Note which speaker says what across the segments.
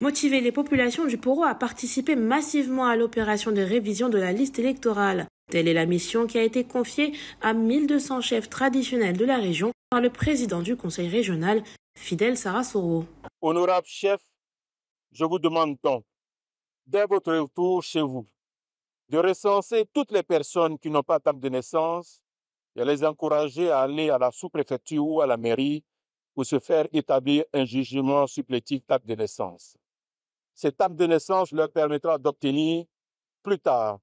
Speaker 1: motiver les populations du Poro à participer massivement à l'opération de révision de la liste électorale. Telle est la mission qui a été confiée à 1200 chefs traditionnels de la région par le président du conseil régional, Fidel Sarasoro.
Speaker 2: Honorable chef, je vous demande donc, dès votre retour chez vous, de recenser toutes les personnes qui n'ont pas table de naissance et les encourager à aller à la sous-préfecture ou à la mairie pour se faire établir un jugement supplétif d'acte de naissance cette âme de naissance leur permettra d'obtenir plus tard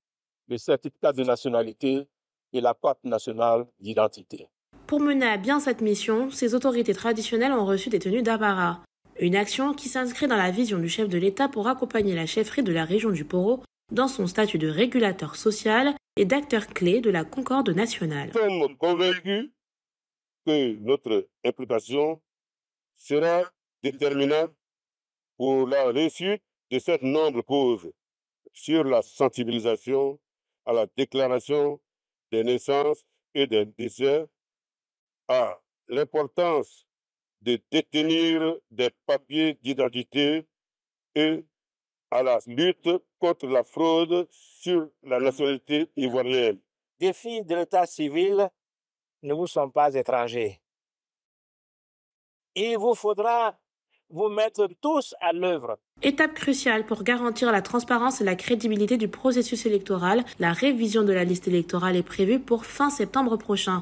Speaker 2: le certificat de nationalité et la carte nationale d'identité.
Speaker 1: Pour mener à bien cette mission, ces autorités traditionnelles ont reçu des tenues d'apparat. Une action qui s'inscrit dans la vision du chef de l'État pour accompagner la chefferie de la région du Poro dans son statut de régulateur social et d'acteur clé de la concorde nationale.
Speaker 3: Nous sommes convaincus que notre implication sera déterminante pour la réussite de cette noble cause sur la sensibilisation à la déclaration des naissances et des décès, à l'importance de détenir des papiers d'identité et à la lutte contre la fraude sur la nationalité
Speaker 2: ivoirienne. Des filles de l'état civil ne vous sont pas étrangers. Il vous faudra vous mettre tous à l'œuvre.
Speaker 1: Étape cruciale pour garantir la transparence et la crédibilité du processus électoral, la révision de la liste électorale est prévue pour fin septembre prochain.